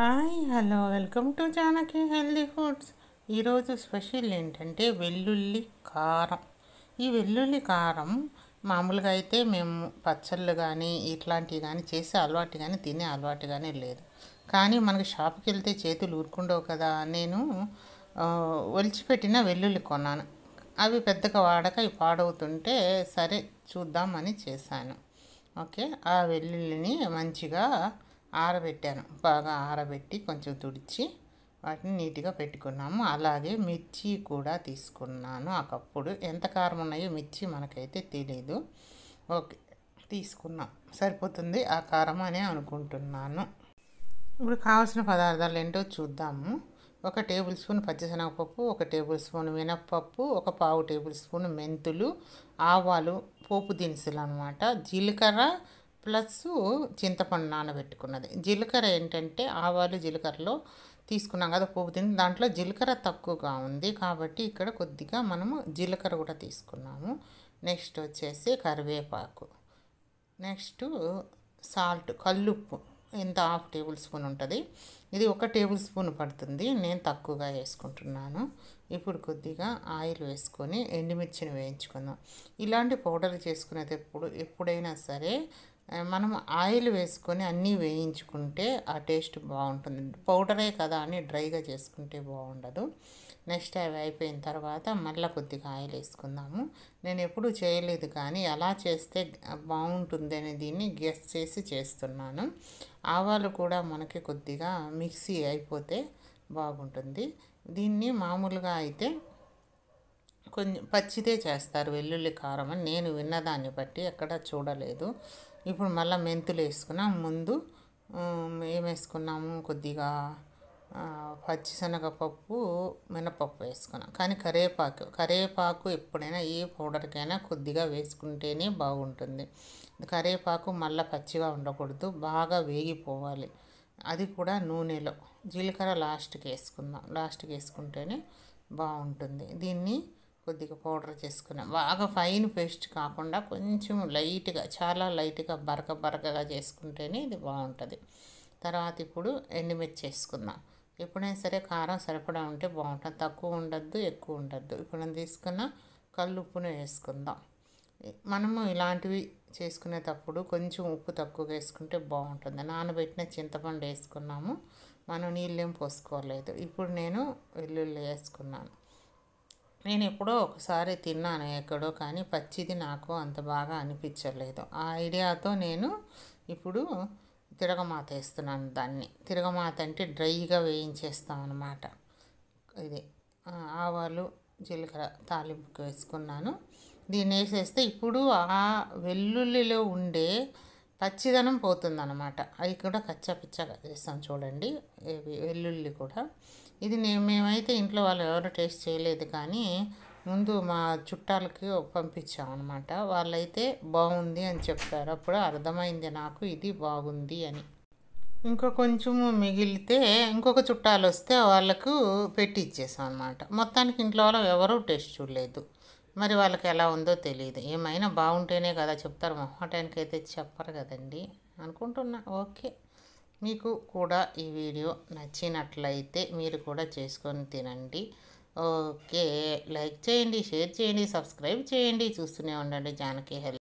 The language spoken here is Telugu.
hi hello welcome to Janaki healthy foods ఈరోజు స్పెషల్ ఏంటంటే వెల్లుల్లి కారం ఈ వెల్లుల్లి కారం మామూలుగా అయితే మేము పచ్చళ్ళు కానీ ఇట్లాంటివి కానీ చేసే అలవాటు కానీ తినే అలవాటు కానీ లేదు కానీ మనకి షాప్కి వెళ్తే చేతులు ఊరుకుండవు కదా నేను ఒలిచిపెట్టిన వెల్లుల్లి కొన్నాను అవి పెద్దగా వాడక పాడవుతుంటే సరే చూద్దామని చేశాను ఓకే ఆ వెల్లుల్లిని మంచిగా ఆరబెట్టాను బాగా ఆరబెట్టి కొంచెం తుడిచి వాటిని నీట్గా పెట్టుకున్నాము అలాగే మిర్చి కూడా తీసుకున్నాను ఒకప్పుడు ఎంత కారం ఉన్నాయో మిర్చి మనకైతే తెలీదు ఓకే తీసుకున్నాం సరిపోతుంది ఆ కారం అనే అనుకుంటున్నాను ఇప్పుడు కావాల్సిన పదార్థాలు ఏంటో చూద్దాము ఒక టేబుల్ స్పూన్ పచ్చిశనగపప్పు ఒక టేబుల్ స్పూన్ మినప్పప్పు ఒక పావు టేబుల్ స్పూన్ మెంతులు ఆవాలు పోపు దినుసులు అనమాట జీలకర్ర ప్లస్ చింతపండు నానబెట్టుకున్నది జీలకర్ర ఏంటంటే ఆవాలు జీలకర్రలో తీసుకున్నాం కదా పువ్వు తిని దాంట్లో జీలకర్ర తక్కువగా ఉంది కాబట్టి ఇక్కడ కొద్దిగా మనము జీలకర్ర కూడా తీసుకున్నాము నెక్స్ట్ వచ్చేసి కరివేపాకు నెక్స్ట్ సాల్ట్ కల్లుప్పు ఎంత హాఫ్ టేబుల్ స్పూన్ ఉంటుంది ఇది ఒక టేబుల్ స్పూన్ పడుతుంది నేను తక్కువగా వేసుకుంటున్నాను ఇప్పుడు కొద్దిగా ఆయిల్ వేసుకొని ఎండుమిర్చిని వేయించుకుందాం ఇలాంటి పౌడర్ చేసుకునేది ఎప్పుడు ఎప్పుడైనా సరే మనం ఆయిల్ వేసుకొని అన్నీ వేయించుకుంటే ఆ టేస్ట్ బాగుంటుంది పౌడరే కదా అని డ్రైగా చేసుకుంటే బాగుండదు నెక్స్ట్ అవి అయిపోయిన తర్వాత మళ్ళీ కొద్దిగా ఆయిల్ వేసుకుందాము నేను ఎప్పుడు చేయలేదు కానీ ఎలా చేస్తే బాగుంటుంది అనే దీన్ని గెస్ చేసి చేస్తున్నాను ఆవాలు కూడా మనకి కొద్దిగా మిక్సీ అయిపోతే బాగుంటుంది దీన్ని మామూలుగా అయితే కొంచెం పచ్చిదే చేస్తారు వెల్లుల్లి కారం అని నేను విన్నదాన్ని బట్టి ఎక్కడ చూడలేదు ఇప్పుడు మళ్ళీ మెంతులు వేసుకున్నాం ముందు ఏం వేసుకున్నాము కొద్దిగా పచ్చిశనగపప్పు మినపప్పు వేసుకున్నాం కానీ కరివేపాకు కరివేపాకు ఎప్పుడైనా ఏ పౌడర్కైనా కొద్దిగా వేసుకుంటేనే బాగుంటుంది కరివేపాకు మళ్ళీ పచ్చిగా ఉండకూడదు బాగా వేగిపోవాలి అది కూడా నూనెలో జీలకర్ర లాస్ట్కి వేసుకుందాం లాస్ట్కి వేసుకుంటేనే బాగుంటుంది దీన్ని కొద్దిగా పౌడర్ చేసుకున్నాం బాగా ఫైన్ పేస్ట్ కాకుండా కొంచెం లైట్గా చాలా లైట్గా బరక బరకగా చేసుకుంటేనే ఇది బాగుంటుంది తర్వాత ఇప్పుడు ఎండుమిర్చి వేసుకుందాం ఎప్పుడైనా సరే కారం సరిపడా ఉంటే బాగుంటుంది తక్కువ ఉండద్దు ఎక్కువ ఉండద్దు ఇప్పుడు నేను తీసుకున్న ఉప్పును వేసుకుందాం మనము ఇలాంటివి చేసుకునేటప్పుడు కొంచెం ఉప్పు తక్కువగా వేసుకుంటే బాగుంటుంది నానబెట్టిన చింతపండు వేసుకున్నాము మనం నీళ్ళేం పోసుకోలేదు ఇప్పుడు నేను వెల్లుల్లి వేసుకున్నాను నేను ఎప్పుడో ఒకసారి తిన్నాను ఎక్కడో కానీ పచ్చిది నాకు అంత బాగా అనిపించలేదు ఆ ఐడియాతో నేను ఇప్పుడు తిరగమాత వేస్తున్నాను దాన్ని తిరగమాత అంటే డ్రైగా వేయించేస్తాం అనమాట ఇది ఆవాలు జీలకర్ర తాలింపుకి వేసుకున్నాను దీన్ని వేసేస్తే ఇప్పుడు ఆ వెల్లుల్లిలో ఉండే పచ్చిదనం పోతుందన్నమాట అవి కూడా కచ్చాపిచ్చగా చేస్తాం చూడండి వెల్లుల్లి కూడా ఇది నేను మేమైతే ఇంట్లో వాళ్ళు ఎవరు టేస్ట్ చేయలేదు కానీ ముందు మా చుట్టాలకి పంపించామన్నమాట వాళ్ళైతే బాగుంది అని చెప్పారు అప్పుడు అర్థమైంది నాకు ఇది బాగుంది అని ఇంకా కొంచెము మిగిలితే ఇంకొక చుట్టాలు వస్తే వాళ్ళకు పెట్టి ఇచ్చేసాం అనమాట మొత్తానికి ఇంట్లో వాళ్ళు ఎవరూ టేస్ట్ చూడలేదు మరి వాళ్ళకి ఎలా ఉందో తెలియదు ఏమైనా బాగుంటేనే కదా చెప్తారు మొహటానికి అయితే చెప్పరు కదండి అనుకుంటున్నా ఓకే మీకు కూడా ఈ వీడియో నచ్చినట్లయితే మీరు కూడా చేసుకొని తినండి ఓకే లైక్ చేయండి షేర్ చేయండి సబ్స్క్రైబ్ చేయండి చూస్తూనే ఉండండి జానకి హెల్త్